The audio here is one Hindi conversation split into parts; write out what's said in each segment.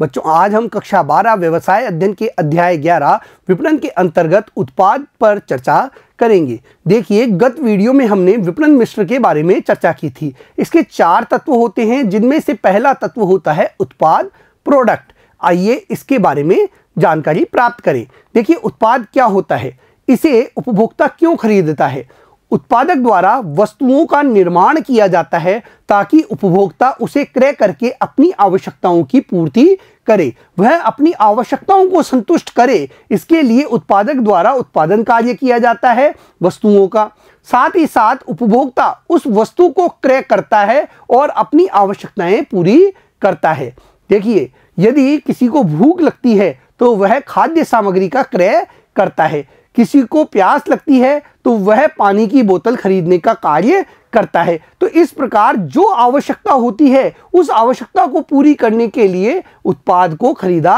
बच्चों आज हम कक्षा बारह व्यवसाय अध्ययन के अध्याय ग्यारह विपणन के अंतर्गत उत्पाद पर चर्चा करेंगे देखिए गत वीडियो में हमने विपणन मिश्र के बारे में चर्चा की थी इसके चार तत्व होते हैं जिनमें से पहला तत्व होता है उत्पाद प्रोडक्ट आइए इसके बारे में जानकारी प्राप्त करें देखिए उत्पाद क्या होता है इसे उपभोक्ता क्यों खरीदता है उत्पादक द्वारा वस्तुओं का निर्माण किया जाता है ताकि उपभोक्ता उसे क्रय करके अपनी आवश्यकताओं की पूर्ति करे वह अपनी आवश्यकताओं को संतुष्ट करे इसके लिए उत्पादक द्वारा उत्पादन कार्य किया जाता है वस्तुओं का साथ ही साथ उपभोक्ता उस वस्तु को क्रय करता है और अपनी आवश्यकताएं पूरी करता है देखिए यदि किसी को भूख लगती है तो वह खाद्य सामग्री का क्रय करता है किसी को प्यास लगती है तो वह पानी की बोतल खरीदने का कार्य करता है तो इस प्रकार जो आवश्यकता होती है उस आवश्यकता को पूरी करने के लिए उत्पाद को खरीदा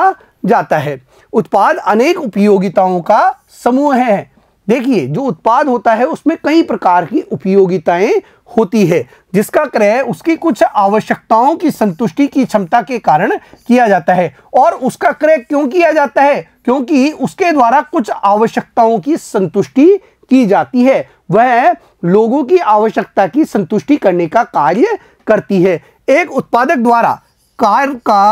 जाता है उत्पाद अनेक उपयोगिताओं का समूह है देखिए जो उत्पाद होता है उसमें कई प्रकार की उपयोगिताएं होती है जिसका क्रय उसकी कुछ आवश्यकताओं की संतुष्टि की क्षमता के कारण किया जाता है और उसका क्रय क्यों किया जाता है क्योंकि उसके द्वारा कुछ आवश्यकताओं की संतुष्टि की जाती है वह लोगों की आवश्यकता की संतुष्टि करने का कार्य करती है एक उत्पादक द्वारा कार का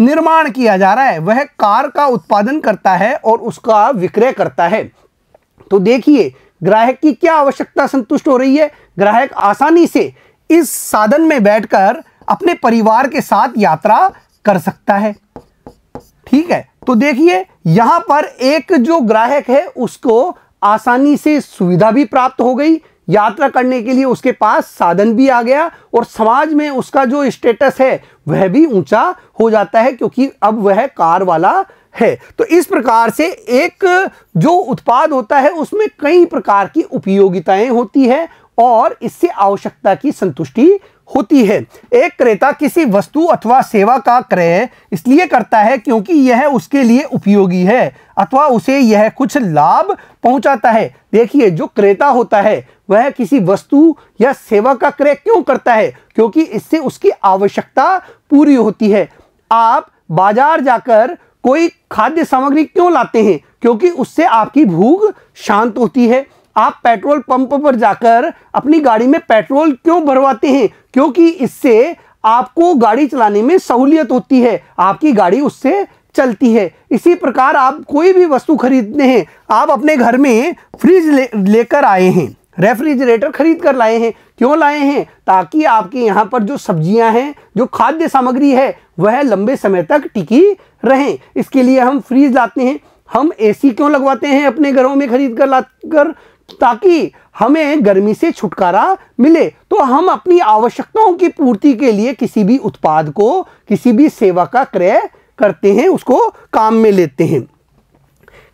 निर्माण किया जा रहा है वह कार का उत्पादन करता है और उसका विक्रय करता है तो देखिए ग्राहक की क्या आवश्यकता संतुष्ट हो रही है ग्राहक आसानी से इस साधन में बैठकर अपने परिवार के साथ यात्रा कर सकता है ठीक है तो देखिए यहां पर एक जो ग्राहक है उसको आसानी से सुविधा भी प्राप्त हो गई यात्रा करने के लिए उसके पास साधन भी आ गया और समाज में उसका जो स्टेटस है वह भी ऊंचा हो जाता है क्योंकि अब वह कार वाला है तो इस प्रकार से एक जो उत्पाद होता है उसमें कई प्रकार की उपयोगिताएं होती है और इससे आवश्यकता की संतुष्टि होती है एक क्रेता किसी वस्तु अथवा सेवा का क्रय इसलिए करता है क्योंकि यह उसके लिए उपयोगी है अथवा उसे यह कुछ लाभ पहुंचाता है देखिए जो क्रेता होता है वह किसी वस्तु या सेवा का क्रय क्यों करता है क्योंकि इससे उसकी आवश्यकता पूरी होती है आप बाजार जाकर कोई खाद्य सामग्री क्यों लाते हैं क्योंकि उससे आपकी भूख शांत होती है आप पेट्रोल पंप पर जाकर अपनी गाड़ी में पेट्रोल क्यों भरवाते हैं क्योंकि इससे आपको गाड़ी चलाने में सहूलियत होती है आपकी गाड़ी उससे चलती है इसी प्रकार आप कोई भी वस्तु खरीदते हैं आप अपने घर में फ्रिज ले लेकर आए हैं रेफ्रिजरेटर खरीद कर लाए हैं क्यों लाए हैं ताकि आपके यहाँ पर जो सब्जियाँ हैं जो खाद्य सामग्री है वह लंबे समय तक टिकी रहें इसके लिए हम फ्रीज लाते हैं हम एसी क्यों लगवाते हैं अपने घरों में खरीद कर ला कर ताकि हमें गर्मी से छुटकारा मिले तो हम अपनी आवश्यकताओं की पूर्ति के लिए किसी भी उत्पाद को किसी भी सेवा का क्रय करते हैं उसको काम में लेते हैं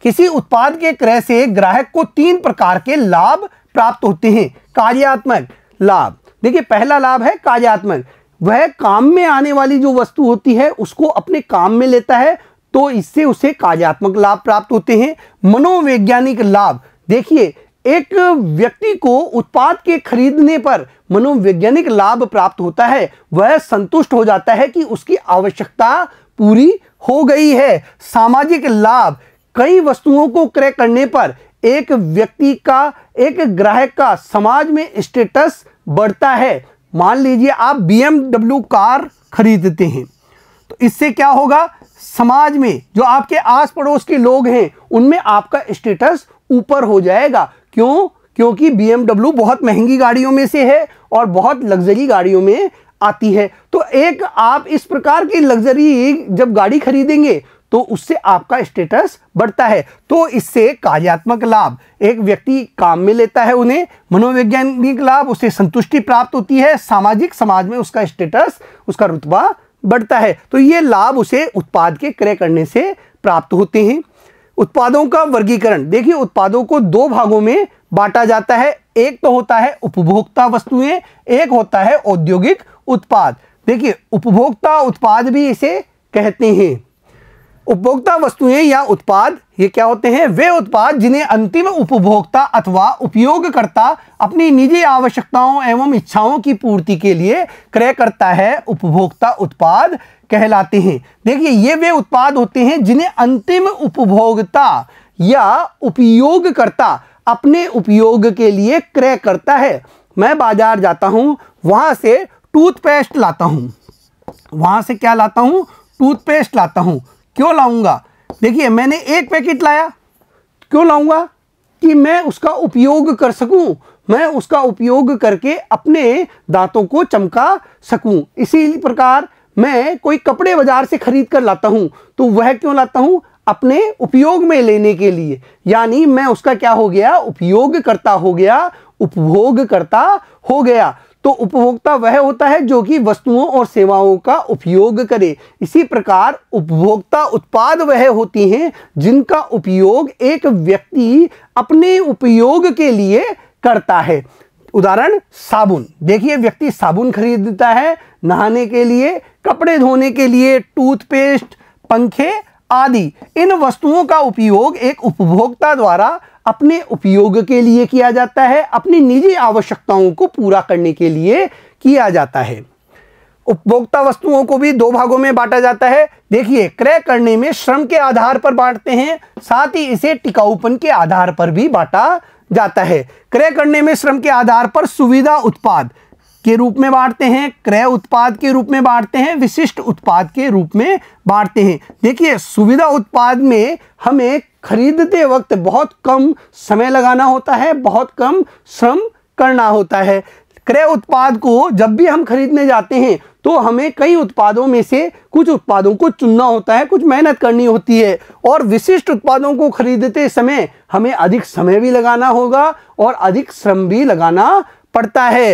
किसी उत्पाद के क्रय से ग्राहक को तीन प्रकार के लाभ प्राप्त होते हैं कार्यात्मक लाभ देखिए पहला लाभ है कार्यात्मक वह काम में आने वाली जो वस्तु होती है उसको अपने काम में लेता है तो इससे उसे कार्यात्मक लाभ प्राप्त होते हैं मनोवैज्ञानिक लाभ देखिए एक व्यक्ति को उत्पाद के खरीदने पर मनोवैज्ञानिक लाभ प्राप्त होता है वह संतुष्ट हो जाता है कि उसकी आवश्यकता पूरी हो गई है सामाजिक लाभ कई वस्तुओं को क्रय करने पर एक व्यक्ति का एक ग्राहक का समाज में स्टेटस बढ़ता है मान लीजिए आप बीएमडब्ल्यू कार खरीदते हैं तो इससे क्या होगा समाज में जो आपके आस पड़ोस के लोग हैं उनमें आपका स्टेटस ऊपर हो जाएगा क्यों क्योंकि बी बहुत महंगी गाड़ियों में से है और बहुत लग्जरी गाड़ियों में आती है तो एक आप इस प्रकार की लग्जरी जब गाड़ी खरीदेंगे तो उससे आपका स्टेटस बढ़ता है तो इससे कार्यात्मक लाभ एक व्यक्ति काम में लेता है उन्हें मनोवैज्ञानिक लाभ उसे संतुष्टि प्राप्त होती है सामाजिक समाज में उसका स्टेटस उसका रुतबा बढ़ता है तो ये लाभ उसे उत्पाद के क्रय करने से प्राप्त होते हैं उत्पादों का वर्गीकरण देखिए उत्पादों को दो भागों में बांटा जाता है एक तो होता है उपभोक्ता वस्तुएं एक होता है औद्योगिक उत्पाद देखिए उपभोक्ता उत्पाद भी इसे कहते हैं उपभोक्ता वस्तुएं या उत्पाद ये क्या होते हैं वे उत्पाद जिन्हें अंतिम उपभोक्ता अथवा उपयोगकर्ता अपनी निजी आवश्यकताओं एवं इच्छाओं की पूर्ति के लिए क्रय करता है उपभोक्ता उत्पाद कहलाते हैं देखिए ये वे उत्पाद होते हैं जिन्हें अंतिम उपभोक्ता या उपयोगकर्ता अपने उपयोग के लिए क्रय करता है मैं बाजार जाता हूँ वहाँ से टूथपेस्ट लाता हूँ वहाँ से क्या लाता हूँ टूथपेस्ट लाता हूँ क्यों लाऊंगा देखिए मैंने एक पैकेट लाया क्यों लाऊंगा कि मैं उसका उपयोग कर सकूं मैं उसका उपयोग करके अपने दांतों को चमका सकूं इसी प्रकार मैं कोई कपड़े बाजार से खरीद कर लाता हूं तो वह क्यों लाता हूं अपने उपयोग में लेने के लिए यानी मैं उसका क्या हो गया उपयोग करता हो गया उपभोग करता हो गया तो उपभोक्ता वह होता है जो कि वस्तुओं और सेवाओं का उपयोग करे इसी प्रकार उपभोक्ता उत्पाद वह होती हैं जिनका उपयोग एक व्यक्ति अपने उपयोग के लिए करता है उदाहरण साबुन देखिए व्यक्ति साबुन खरीदता है नहाने के लिए कपड़े धोने के लिए टूथपेस्ट पंखे आदि इन वस्तुओं का उपयोग एक उपभोक्ता द्वारा अपने उपयोग के लिए किया जाता है अपनी निजी आवश्यकताओं को पूरा करने के लिए किया जाता है उपभोक्ता वस्तुओं को भी दो भागों में बांटा जाता है देखिए क्रय करने में श्रम के आधार पर बांटते हैं साथ ही इसे टिकाऊपन के आधार पर भी बांटा जाता है क्रय करने में श्रम के आधार पर सुविधा उत्पाद के रूप में बांटते हैं क्रय उत्पाद के रूप में बांटते हैं विशिष्ट उत्पाद के रूप में बांटते हैं देखिए सुविधा उत्पाद में हमें खरीदते वक्त बहुत कम समय लगाना होता है बहुत कम श्रम करना होता है क्रय उत्पाद को जब भी हम खरीदने जाते हैं तो हमें कई उत्पादों में से कुछ उत्पादों को चुनना होता है कुछ मेहनत करनी होती है और विशिष्ट उत्पादों को खरीदते समय हमें अधिक समय भी लगाना होगा और अधिक श्रम भी लगाना पड़ता है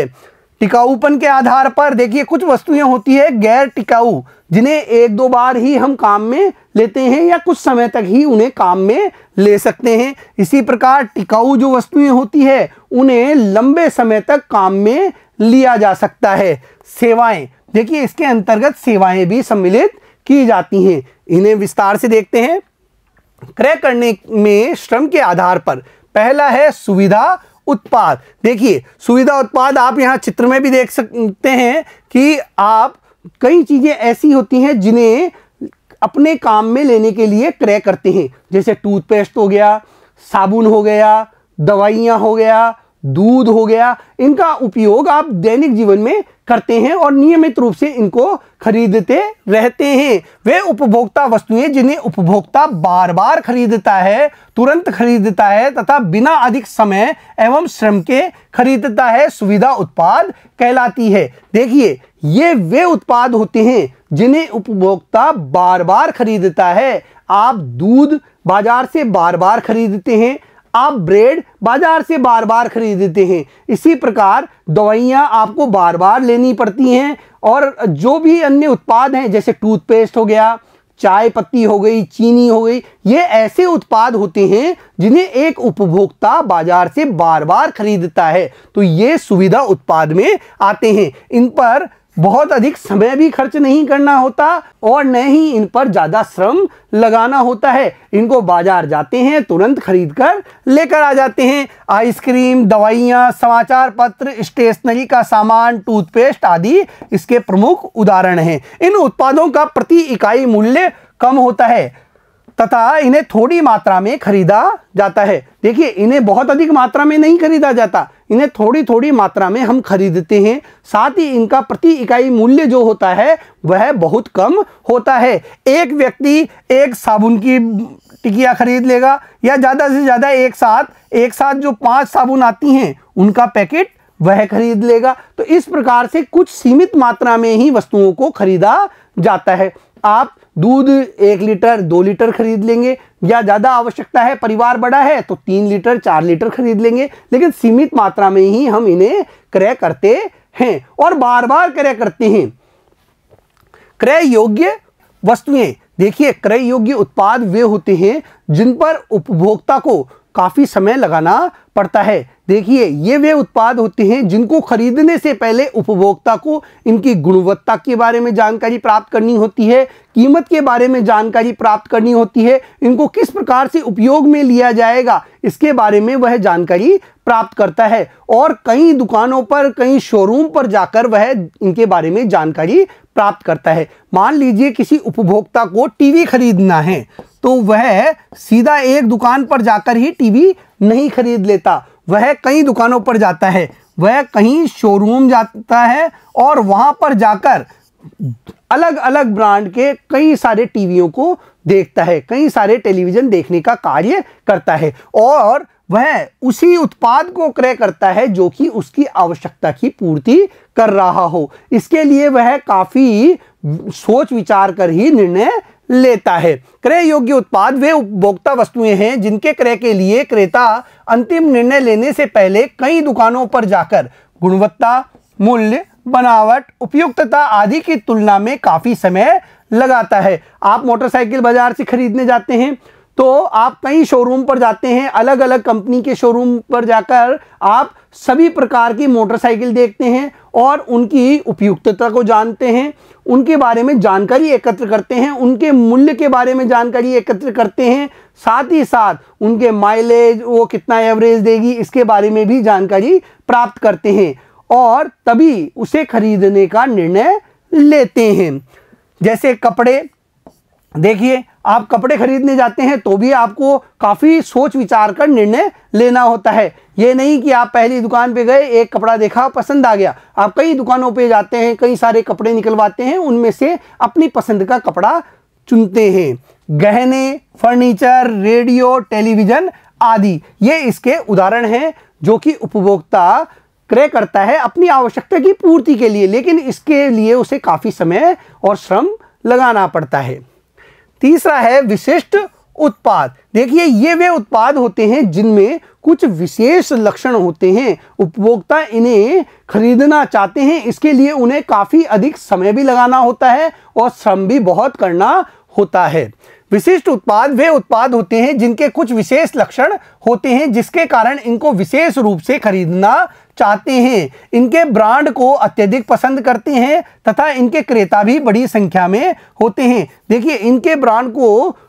टिकाऊपन के आधार पर देखिए कुछ वस्तुएं होती है गैर टिकाऊ जिन्हें एक दो बार ही हम काम में लेते हैं या कुछ समय तक ही उन्हें काम में ले सकते हैं इसी प्रकार टिकाऊ जो वस्तुएं होती है उन्हें लंबे समय तक काम में लिया जा सकता है सेवाएं देखिए इसके अंतर्गत सेवाएं भी सम्मिलित की जाती हैं इन्हें विस्तार से देखते हैं क्रय करने में श्रम के आधार पर पहला है सुविधा उत्पाद देखिए सुविधा उत्पाद आप यहाँ चित्र में भी देख सकते हैं कि आप कई चीज़ें ऐसी होती हैं जिन्हें अपने काम में लेने के लिए क्रय करते हैं जैसे टूथपेस्ट हो गया साबुन हो गया दवाइयाँ हो गया दूध हो गया इनका उपयोग आप दैनिक जीवन में करते हैं और नियमित रूप से इनको खरीदते रहते हैं वे उपभोक्ता वस्तुएं जिन्हें उपभोक्ता बार बार खरीदता है तुरंत खरीदता है तथा बिना अधिक समय एवं श्रम के खरीदता है सुविधा उत्पाद कहलाती है देखिए ये वे उत्पाद होते हैं जिन्हें उपभोक्ता बार बार खरीदता है आप दूध बाजार से बार बार खरीदते हैं आप ब्रेड बाजार से बार बार खरीदते हैं इसी प्रकार दवाइयाँ आपको बार बार लेनी पड़ती हैं और जो भी अन्य उत्पाद हैं जैसे टूथपेस्ट हो गया चाय पत्ती हो गई चीनी हो गई ये ऐसे उत्पाद होते हैं जिन्हें एक उपभोक्ता बाजार से बार बार खरीदता है तो ये सुविधा उत्पाद में आते हैं इन पर बहुत अधिक समय भी खर्च नहीं करना होता और न ही इन पर ज़्यादा श्रम लगाना होता है इनको बाज़ार जाते हैं तुरंत खरीद कर लेकर आ जाते हैं आइसक्रीम दवाइयाँ समाचार पत्र स्टेशनरी का सामान टूथपेस्ट आदि इसके प्रमुख उदाहरण हैं इन उत्पादों का प्रति इकाई मूल्य कम होता है तथा इन्हें थोड़ी मात्रा में खरीदा जाता है देखिए इन्हें बहुत अधिक मात्रा में नहीं खरीदा जाता इन्हें थोड़ी थोड़ी मात्रा में हम खरीदते हैं साथ ही इनका प्रति इकाई मूल्य जो होता है वह बहुत कम होता है एक व्यक्ति एक साबुन की टिकिया खरीद लेगा या ज़्यादा से ज़्यादा एक साथ एक साथ जो पाँच साबुन आती हैं उनका पैकेट वह खरीद लेगा तो इस प्रकार से कुछ सीमित मात्रा में ही वस्तुओं को खरीदा जाता है आप दूध एक लीटर दो लीटर खरीद लेंगे या ज़्यादा आवश्यकता है परिवार बड़ा है तो तीन लीटर चार लीटर खरीद लेंगे लेकिन सीमित मात्रा में ही हम इन्हें क्रय करते हैं और बार बार क्रय करते हैं क्रय योग्य वस्तुएं देखिए क्रय योग्य उत्पाद वे होते हैं जिन पर उपभोक्ता को काफ़ी समय लगाना पड़ता है देखिए ये वे उत्पाद होते हैं जिनको खरीदने से पहले उपभोक्ता को इनकी गुणवत्ता के बारे में जानकारी प्राप्त करनी होती है कीमत के बारे में जानकारी प्राप्त करनी होती है इनको किस प्रकार से उपयोग में लिया जाएगा इसके बारे में वह जानकारी प्राप्त करता है और कई दुकानों पर कई शोरूम पर जाकर वह इनके बारे में जानकारी प्राप्त करता है मान लीजिए किसी उपभोक्ता को टीवी खरीदना है तो वह सीधा एक दुकान पर जाकर ही टीवी नहीं खरीद लेता वह कई दुकानों पर जाता है वह कहीं शोरूम जाता है और वहाँ पर जाकर अलग अलग ब्रांड के कई सारे टीवियों को देखता है कई सारे टेलीविज़न देखने का कार्य करता है और वह उसी उत्पाद को क्रय करता है जो कि उसकी आवश्यकता की पूर्ति कर रहा हो इसके लिए वह काफ़ी सोच विचार कर ही निर्णय लेता है क्रय योग्य उत्पाद वे उपभोक्ता वस्तुएं हैं जिनके क्रय के लिए क्रेता अंतिम निर्णय लेने से पहले कई दुकानों पर जाकर गुणवत्ता मूल्य बनावट उपयुक्तता आदि की तुलना में काफ़ी समय लगाता है आप मोटरसाइकिल बाजार से खरीदने जाते हैं तो आप कई शोरूम पर जाते हैं अलग अलग कंपनी के शोरूम पर जाकर आप सभी प्रकार की मोटरसाइकिल देखते हैं और उनकी उपयुक्तता को जानते हैं उनके बारे में जानकारी एकत्र करते हैं उनके मूल्य के बारे में जानकारी एकत्र करते हैं साथ ही साथ उनके माइलेज वो कितना एवरेज देगी इसके बारे में भी जानकारी प्राप्त करते हैं और तभी उसे खरीदने का निर्णय लेते हैं जैसे कपड़े देखिए आप कपड़े खरीदने जाते हैं तो भी आपको काफ़ी सोच विचार कर निर्णय लेना होता है ये नहीं कि आप पहली दुकान पे गए एक कपड़ा देखा पसंद आ गया आप कई दुकानों पे जाते हैं कई सारे कपड़े निकलवाते हैं उनमें से अपनी पसंद का कपड़ा चुनते हैं गहने फर्नीचर रेडियो टेलीविज़न आदि ये इसके उदाहरण हैं जो कि उपभोक्ता क्रय करता है अपनी आवश्यकता की पूर्ति के लिए लेकिन इसके लिए उसे काफ़ी समय और श्रम लगाना पड़ता है तीसरा है विशिष्ट उत्पाद देखिए ये वे उत्पाद होते हैं जिनमें कुछ विशेष लक्षण होते हैं उपभोक्ता इन्हें खरीदना चाहते हैं इसके लिए उन्हें काफ़ी अधिक समय भी लगाना होता है और श्रम भी बहुत करना होता है विशिष्ट उत्पाद वे उत्पाद होते हैं जिनके कुछ विशेष लक्षण होते हैं जिसके कारण इनको विशेष रूप से खरीदना चाहते हैं इनके ब्रांड को अत्यधिक पसंद करते हैं तथा इनके क्रेता भी बड़ी संख्या में होते हैं देखिए इनके ब्रांड को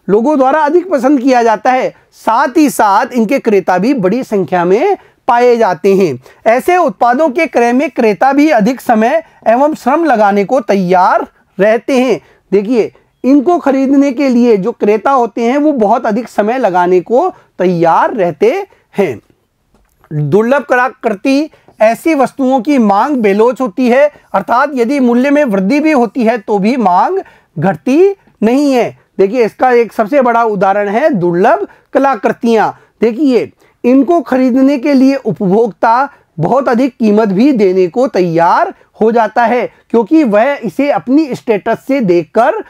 लोगों द्वारा अधिक पसंद किया जाता है साथ ही साथ इनके क्रेता भी बड़ी संख्या में पाए जाते हैं ऐसे उत्पादों के क्रय में क्रेता भी अधिक समय एवं श्रम लगाने को तैयार रहते हैं देखिए इनको खरीदने के लिए जो क्रेता होते हैं वो बहुत अधिक समय लगाने को तैयार रहते हैं दुर्लभ करा करती ऐसी वस्तुओं की मांग बेलोच होती है अर्थात यदि मूल्य में वृद्धि भी होती है तो भी मांग घटती नहीं है देखिए इसका एक सबसे बड़ा उदाहरण है दुर्लभ कलाकृतियां देखिए इनको खरीदने के लिए उपभोक्ता बहुत अधिक कीमत भी देने को तैयार हो जाता है क्योंकि वह इसे अपनी स्टेटस से देखकर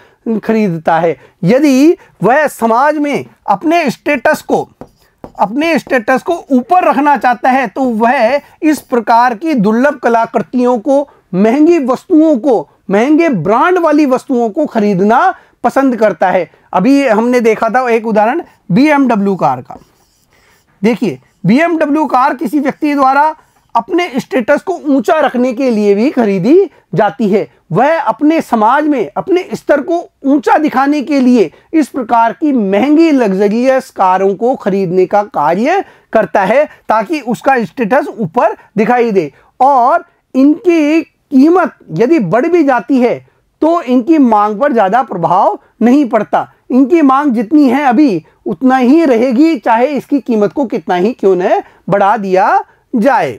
खरीदता है यदि वह समाज में अपने स्टेटस को अपने स्टेटस को ऊपर रखना चाहता है तो वह इस प्रकार की दुर्लभ कलाकृतियों को महंगी वस्तुओं को महंगे ब्रांड वाली वस्तुओं को खरीदना पसंद करता है अभी हमने देखा था एक उदाहरण बीएमडब्ल्यू कार का देखिए बीएमडब्ल्यू कार किसी व्यक्ति द्वारा अपने स्टेटस को ऊंचा रखने के लिए भी खरीदी जाती है वह अपने समाज में अपने स्तर को ऊंचा दिखाने के लिए इस प्रकार की महंगी लग्जरियस कारों को खरीदने का कार्य करता है ताकि उसका स्टेटस ऊपर दिखाई दे और इनकी कीमत यदि बढ़ भी जाती है तो इनकी मांग पर ज़्यादा प्रभाव नहीं पड़ता इनकी मांग जितनी है अभी उतना ही रहेगी चाहे इसकी कीमत को कितना ही क्यों न बढ़ा दिया जाए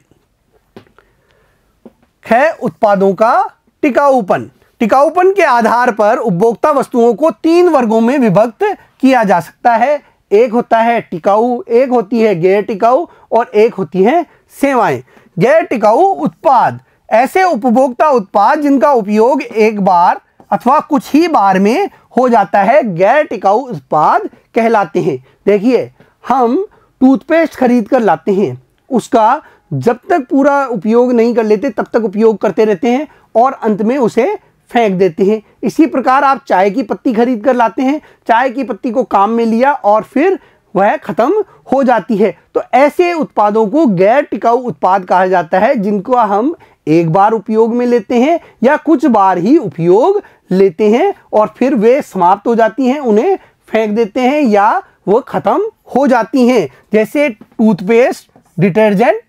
है उत्पादों का टिकाऊपन टिकाऊपन के आधार पर उपभोक्ता वस्तुओं को तीन वर्गों में विभक्त किया जा सकता है एक होता है टिकाऊ एक होती है गैर टिकाऊ और एक होती है सेवाएं गैर टिकाऊ उत्पाद ऐसे उपभोक्ता उत्पाद जिनका उपयोग एक बार अथवा कुछ ही बार में हो जाता है गैर टिकाऊ उत्पाद कहलाते हैं देखिए हम टूथपेस्ट खरीद कर लाते हैं उसका जब तक पूरा उपयोग नहीं कर लेते तब तक उपयोग करते रहते हैं और अंत में उसे फेंक देते हैं इसी प्रकार आप चाय की पत्ती खरीद कर लाते हैं चाय की पत्ती को काम में लिया और फिर वह ख़त्म हो जाती है तो ऐसे उत्पादों को गैर टिकाऊ उत्पाद कहा जाता है जिनको हम एक बार उपयोग में लेते हैं या कुछ बार ही उपयोग लेते हैं और फिर वे समाप्त हो जाती हैं उन्हें फेंक देते हैं या वो ख़त्म हो जाती हैं जैसे टूथपेस्ट डिटर्जेंट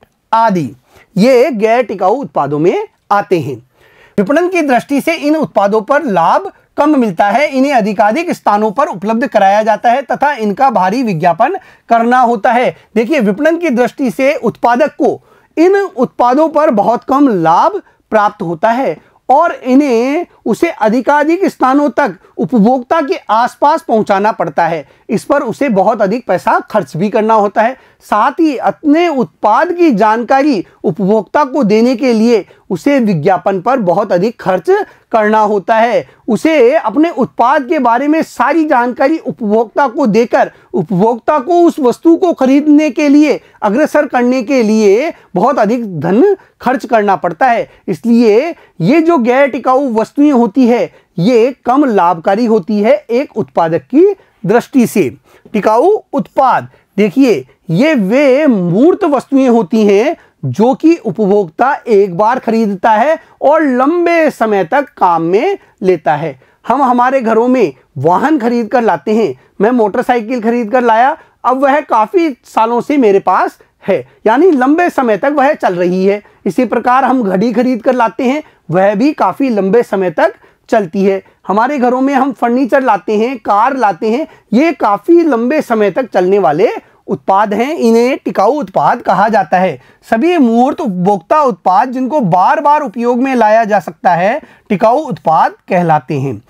आदि ये गैर टिकाऊ उत्पादों में आते हैं विपणन की दृष्टि से इन उत्पादों पर लाभ कम मिलता है इन्हें अधिकाधिक स्थानों पर उपलब्ध कराया जाता है तथा इनका भारी विज्ञापन करना होता है देखिए विपणन की दृष्टि से उत्पादक को इन उत्पादों पर बहुत कम लाभ प्राप्त होता है और इन्हें उसे अधिकाधिक स्थानों तक उपभोक्ता के आसपास पहुंचाना पड़ता है इस पर उसे बहुत अधिक पैसा खर्च भी करना होता है साथ ही अपने उत्पाद की जानकारी उपभोक्ता को देने के लिए उसे विज्ञापन पर बहुत अधिक खर्च करना होता है उसे अपने उत्पाद के बारे में सारी जानकारी उपभोक्ता को देकर उपभोक्ता को उस वस्तु को खरीदने के लिए अग्रसर करने के लिए बहुत अधिक धन खर्च करना पड़ता है इसलिए ये जो गैर टिकाऊ वस्तुएं होती है ये कम लाभकारी होती है एक उत्पादक की दृष्टि से टिकाऊ उत्पाद देखिए ये वे मूर्त वस्तुएं होती हैं जो कि उपभोक्ता एक बार खरीदता है और लंबे समय तक काम में लेता है हम हमारे घरों में वाहन खरीद कर लाते हैं मैं मोटरसाइकिल खरीद कर लाया अब वह काफ़ी सालों से मेरे पास है यानी लंबे समय तक वह चल रही है इसी प्रकार हम घड़ी खरीद कर लाते हैं वह भी काफ़ी लंबे समय तक चलती है हमारे घरों में हम फर्नीचर लाते हैं कार लाते हैं ये काफ़ी लंबे समय तक चलने वाले उत्पाद हैं इन्हें टिकाऊ उत्पाद कहा जाता है सभी मूर्त उपभोक्ता उत्पाद जिनको बार बार उपयोग में लाया जा सकता है टिकाऊ उत्पाद कहलाते हैं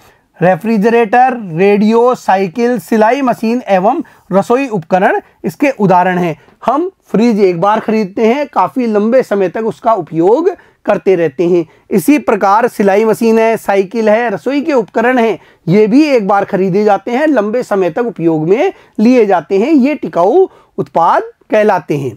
रेफ्रिजरेटर रेडियो साइकिल सिलाई मशीन एवं रसोई उपकरण इसके उदाहरण हैं हम फ्रिज एक बार खरीदते हैं काफ़ी लंबे समय तक उसका उपयोग करते रहते हैं इसी प्रकार सिलाई मशीन है साइकिल है रसोई के उपकरण हैं ये भी एक बार खरीदे जाते हैं लंबे समय तक उपयोग में लिए जाते हैं ये टिकाऊ उत्पाद कहलाते हैं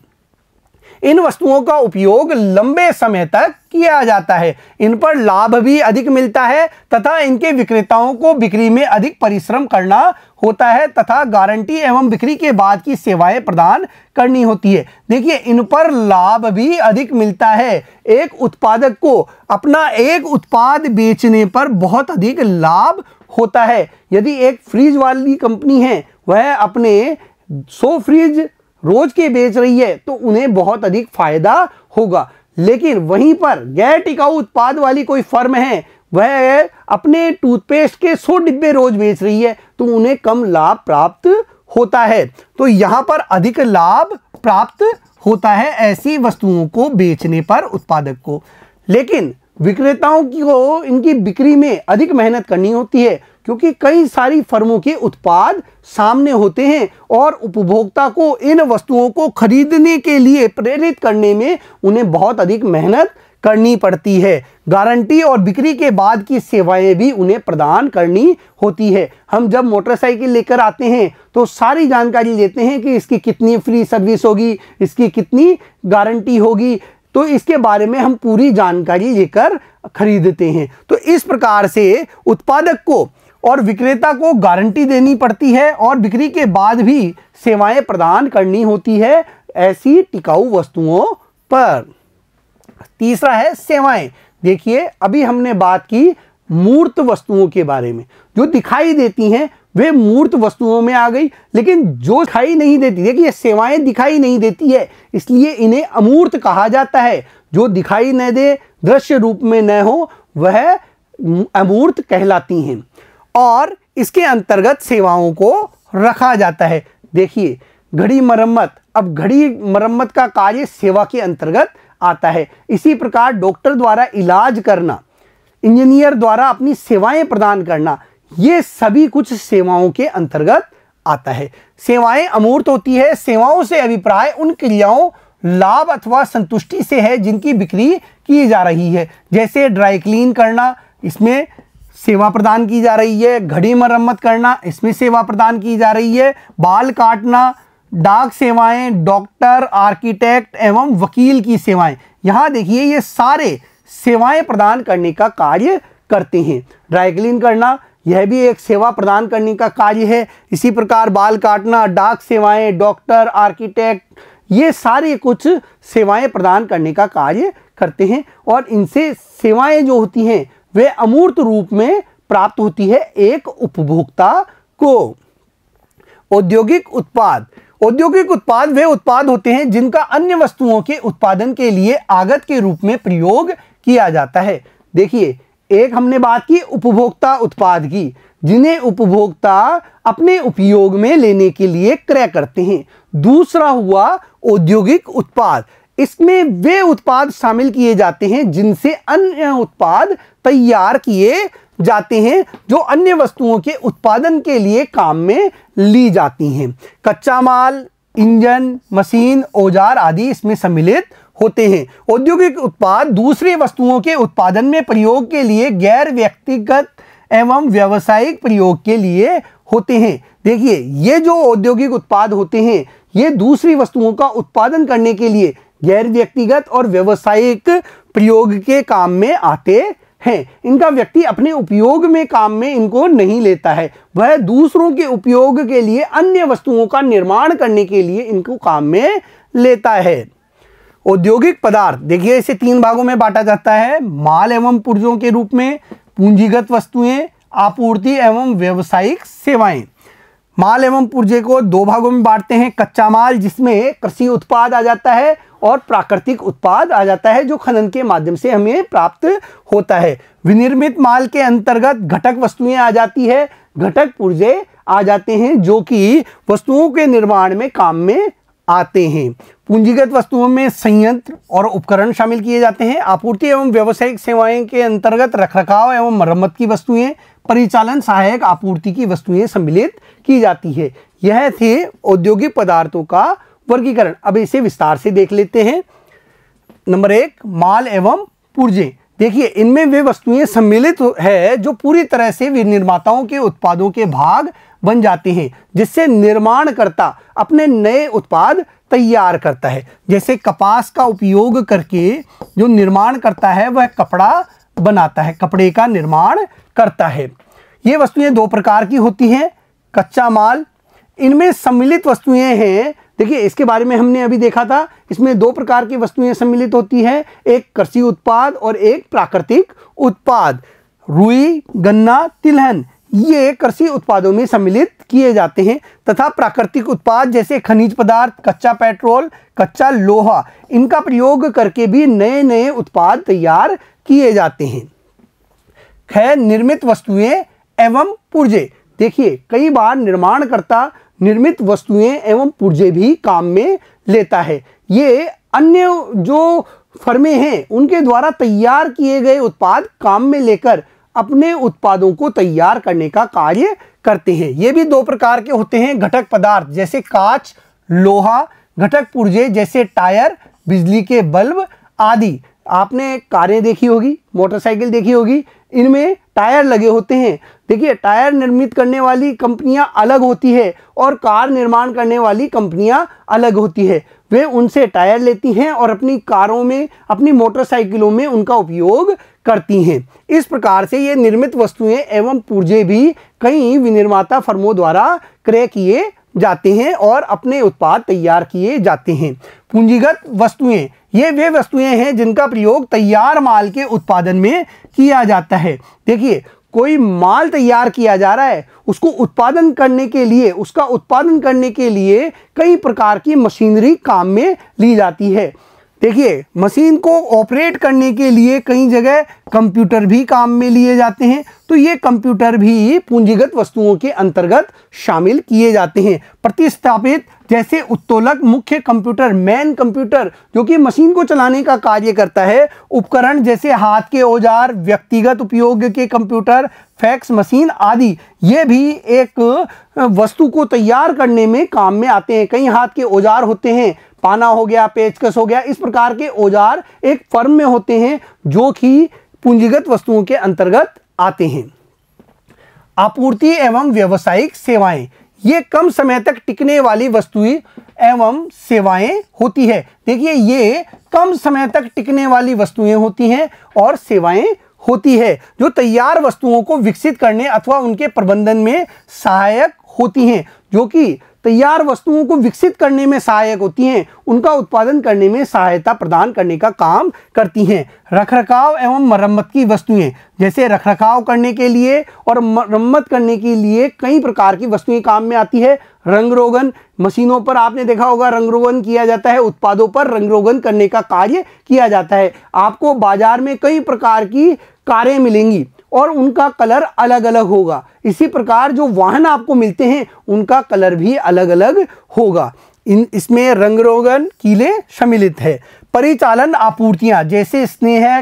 इन वस्तुओं का उपयोग लंबे समय तक किया जाता है इन पर लाभ भी अधिक मिलता है तथा इनके विक्रेताओं को बिक्री में अधिक परिश्रम करना होता है तथा गारंटी एवं बिक्री के बाद की सेवाएं प्रदान करनी होती है देखिए इन पर लाभ भी अधिक मिलता है एक उत्पादक को अपना एक उत्पाद बेचने पर बहुत अधिक लाभ होता है यदि एक फ्रीज वाली कंपनी है वह अपने सो फ्रिज रोज की बेच रही है तो उन्हें बहुत अधिक फायदा होगा लेकिन वहीं पर गैर टिकाऊ उत्पाद वाली कोई फर्म है वह अपने टूथपेस्ट के सौ डिब्बे रोज बेच रही है तो उन्हें कम लाभ प्राप्त होता है तो यहां पर अधिक लाभ प्राप्त होता है ऐसी वस्तुओं को बेचने पर उत्पादक को लेकिन विक्रेताओं को इनकी बिक्री में अधिक मेहनत करनी होती है क्योंकि कई सारी फर्मों के उत्पाद सामने होते हैं और उपभोक्ता को इन वस्तुओं को खरीदने के लिए प्रेरित करने में उन्हें बहुत अधिक मेहनत करनी पड़ती है गारंटी और बिक्री के बाद की सेवाएं भी उन्हें प्रदान करनी होती है हम जब मोटरसाइकिल लेकर आते हैं तो सारी जानकारी लेते हैं कि इसकी कितनी फ्री सर्विस होगी इसकी कितनी गारंटी होगी तो इसके बारे में हम पूरी जानकारी लेकर खरीदते हैं तो इस प्रकार से उत्पादक को और विक्रेता को गारंटी देनी पड़ती है और बिक्री के बाद भी सेवाएं प्रदान करनी होती है ऐसी टिकाऊ वस्तुओं पर तीसरा है सेवाएं देखिए अभी हमने बात की मूर्त वस्तुओं के बारे में जो दिखाई देती हैं वे मूर्त वस्तुओं में आ गई लेकिन जो दिखाई नहीं देती देखिए ये सेवाएं दिखाई नहीं देती है इसलिए इन्हें अमूर्त कहा जाता है जो दिखाई न दे दृश्य रूप में न हो वह अमूर्त कहलाती हैं और इसके अंतर्गत सेवाओं को रखा जाता है देखिए घड़ी मरम्मत अब घड़ी मरम्मत का कार्य सेवा के अंतर्गत आता है इसी प्रकार डॉक्टर द्वारा इलाज करना इंजीनियर द्वारा अपनी सेवाएं प्रदान करना ये सभी कुछ सेवाओं के अंतर्गत आता है सेवाएं अमूर्त होती है सेवाओं से अभिप्राय उन क्रियाओं लाभ अथवा संतुष्टि से है जिनकी बिक्री की जा रही है जैसे ड्राई क्लीन करना इसमें सेवा प्रदान की जा रही है घड़ी मरम्मत करना इसमें सेवा प्रदान की जा रही है बाल काटना डाक सेवाएं डॉक्टर आर्किटेक्ट एवं वकील की सेवाएं यहाँ देखिए ये सारे सेवाएं प्रदान करने का कार्य करते हैं ड्राई क्लीन करना यह भी एक सेवा प्रदान करने का कार्य है इसी प्रकार बाल काटना डाक सेवाएं डॉक्टर आर्किटेक्ट ये सारे कुछ सेवाएं प्रदान करने का कार्य करते हैं और इनसे सेवाएं जो होती हैं वे अमूर्त रूप में प्राप्त होती है एक उपभोक्ता को औद्योगिक उत्पाद औद्योगिक उत्पाद वे उत्पाद होते हैं जिनका अन्य वस्तुओं के उत्पादन के लिए आगत के रूप में प्रयोग किया जाता है देखिए एक हमने बात की उपभोक्ता उत्पाद की जिन्हें उपभोक्ता अपने उपयोग में लेने के लिए क्रय करते हैं दूसरा हुआ औद्योगिक उत्पाद इसमें वे उत्पाद शामिल किए जाते हैं जिनसे अन्य उत्पाद तैयार किए जाते हैं जो अन्य वस्तुओं के उत्पादन के लिए काम में ली जाती हैं कच्चा माल इंजन मशीन औजार आदि इसमें सम्मिलित होते हैं औद्योगिक उत्पाद दूसरे वस्तुओं के उत्पादन में प्रयोग के लिए गैर व्यक्तिगत एवं व्यावसायिक प्रयोग के लिए होते हैं देखिए ये जो औद्योगिक उत्पाद होते हैं ये दूसरी वस्तुओं का उत्पादन करने के लिए गैर व्यक्तिगत और व्यावसायिक प्रयोग के काम में आते हैं इनका व्यक्ति अपने उपयोग में काम में इनको नहीं लेता है वह दूसरों के उपयोग के लिए अन्य वस्तुओं का निर्माण करने के लिए इनको काम में लेता है औद्योगिक पदार्थ देखिए इसे तीन भागों में बांटा जाता है माल एवं पुर्जों के रूप में पूंजीगत वस्तुएं आपूर्ति एवं व्यावसायिक सेवाएं माल एवं पुर्जे को दो भागों में बांटते हैं कच्चा माल जिसमें कृषि उत्पाद आ जाता है और प्राकृतिक उत्पाद आ जाता है जो खनन के माध्यम से हमें प्राप्त होता है विनिर्मित माल के अंतर्गत घटक वस्तुएं आ जाती है घटक पुर्जे आ जाते हैं जो कि वस्तुओं के निर्माण में काम में आते हैं पूंजीगत वस्तुओं में संयंत्र और उपकरण शामिल किए जाते हैं आपूर्ति एवं व्यावसायिक सेवाएं के अंतर्गत रखरखाव एवं मरम्मत की वस्तुएं परिचालन सहायक आपूर्ति की वस्तुएं सम्मिलित की जाती है यह थे औद्योगिक पदार्थों का वर्गीकरण अब इसे विस्तार से देख लेते हैं नंबर एक माल एवं पुर्जे देखिए इनमें वे वस्तुएं सम्मिलित है जो पूरी तरह से विनिर्माताओं के उत्पादों के भाग बन जाती हैं जिससे निर्माणकर्ता अपने नए उत्पाद तैयार करता है जैसे कपास का उपयोग करके जो निर्माण करता है वह कपड़ा बनाता है कपड़े का निर्माण करता है ये वस्तुएं दो प्रकार की होती हैं कच्चा माल इनमें सम्मिलित वस्तुएं हैं देखिए इसके बारे में हमने अभी देखा था इसमें दो प्रकार की वस्तुएं सम्मिलित होती हैं एक कृषि उत्पाद और एक प्राकृतिक उत्पाद रुई गन्ना तिलहन ये कृषि उत्पादों में सम्मिलित किए जाते हैं तथा प्राकृतिक उत्पाद जैसे खनिज पदार्थ कच्चा पेट्रोल कच्चा लोहा इनका प्रयोग करके भी नए नए उत्पाद तैयार किए जाते हैं खैर निर्मित वस्तुएं एवं पुर्जे देखिए कई बार निर्माणकर्ता निर्मित वस्तुएं एवं पुर्जे भी काम में लेता है ये अन्य जो फर्में हैं उनके द्वारा तैयार किए गए उत्पाद काम में लेकर अपने उत्पादों को तैयार करने का कार्य करते हैं ये भी दो प्रकार के होते हैं घटक पदार्थ जैसे कांच लोहा घटक पुर्जे जैसे टायर बिजली के बल्ब आदि आपने कारें देखी होगी मोटरसाइकिल देखी होगी इनमें टायर लगे होते हैं देखिए टायर निर्मित करने वाली कंपनियां अलग होती है और कार निर्माण करने वाली कंपनियां अलग होती है वे उनसे टायर लेती हैं और अपनी कारों में अपनी मोटरसाइकिलों में उनका उपयोग करती हैं इस प्रकार से ये निर्मित वस्तुएं एवं पूर्जे भी कई विनिर्माता फर्मों द्वारा क्रय किए जाते हैं और अपने उत्पाद तैयार किए जाते हैं पूंजीगत वस्तुएं ये वे वस्तुएं हैं जिनका प्रयोग तैयार माल के उत्पादन में किया जाता है देखिए कोई माल तैयार किया जा रहा है उसको उत्पादन करने के लिए उसका उत्पादन करने के लिए कई प्रकार की मशीनरी काम में ली जाती है देखिए मशीन को ऑपरेट करने के लिए कई जगह कंप्यूटर भी काम में लिए जाते हैं तो ये कंप्यूटर भी पूंजीगत वस्तुओं के अंतर्गत शामिल किए जाते हैं प्रतिस्थापित जैसे उत्तोलक मुख्य कंप्यूटर मैन कंप्यूटर जो कि मशीन को चलाने का कार्य करता है उपकरण जैसे हाथ के औजार व्यक्तिगत उपयोग के कंप्यूटर फैक्स मशीन आदि ये भी एक वस्तु को तैयार करने में काम में आते हैं कई हाथ के औजार होते हैं पाना हो गया पेचकस हो गया इस प्रकार के औजार एक फर्म में होते हैं जो कि पूंजीगत वस्तुओं के अंतर्गत आते हैं आपूर्ति एवं व्यवसायिक सेवाएं ये कम समय तक टिकने वाली वस्तुएं एवं सेवाएं होती है देखिए ये कम समय तक टिकने वाली वस्तुएं होती हैं और सेवाएं होती है जो तैयार वस्तुओं को विकसित करने अथवा उनके प्रबंधन में सहायक होती हैं जो कि तैयार वस्तुओं को विकसित करने में सहायक होती हैं उनका उत्पादन करने में सहायता प्रदान करने का काम करती हैं रखरखाव एवं मरम्मत की वस्तुएं जैसे रखरखाव करने के लिए और मरम्मत करने के लिए कई प्रकार की वस्तुएं काम में आती है रंग रोगन मशीनों पर आपने देखा होगा रंग रोगन किया जाता है उत्पादों पर रंग रोगन करने का कार्य किया जाता है आपको बाजार में कई प्रकार की कारें मिलेंगी और उनका कलर अलग अलग होगा इसी प्रकार जो वाहन आपको मिलते हैं उनका कलर भी अलग अलग होगा इन इसमें रंग रोगन कीले सम्मिलित है परिचालन आपूर्तियाँ जैसे स्नेह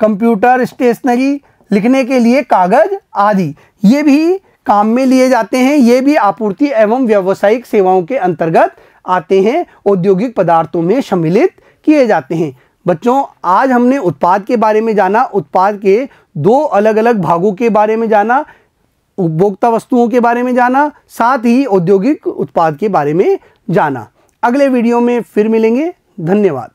कंप्यूटर स्टेशनरी लिखने के लिए कागज आदि ये भी काम में लिए जाते हैं ये भी आपूर्ति एवं व्यावसायिक सेवाओं के अंतर्गत आते हैं औद्योगिक पदार्थों में सम्मिलित किए जाते हैं बच्चों आज हमने उत्पाद के बारे में जाना उत्पाद के दो अलग अलग भागों के बारे में जाना उपभोक्ता वस्तुओं के बारे में जाना साथ ही औद्योगिक उत्पाद के बारे में जाना अगले वीडियो में फिर मिलेंगे धन्यवाद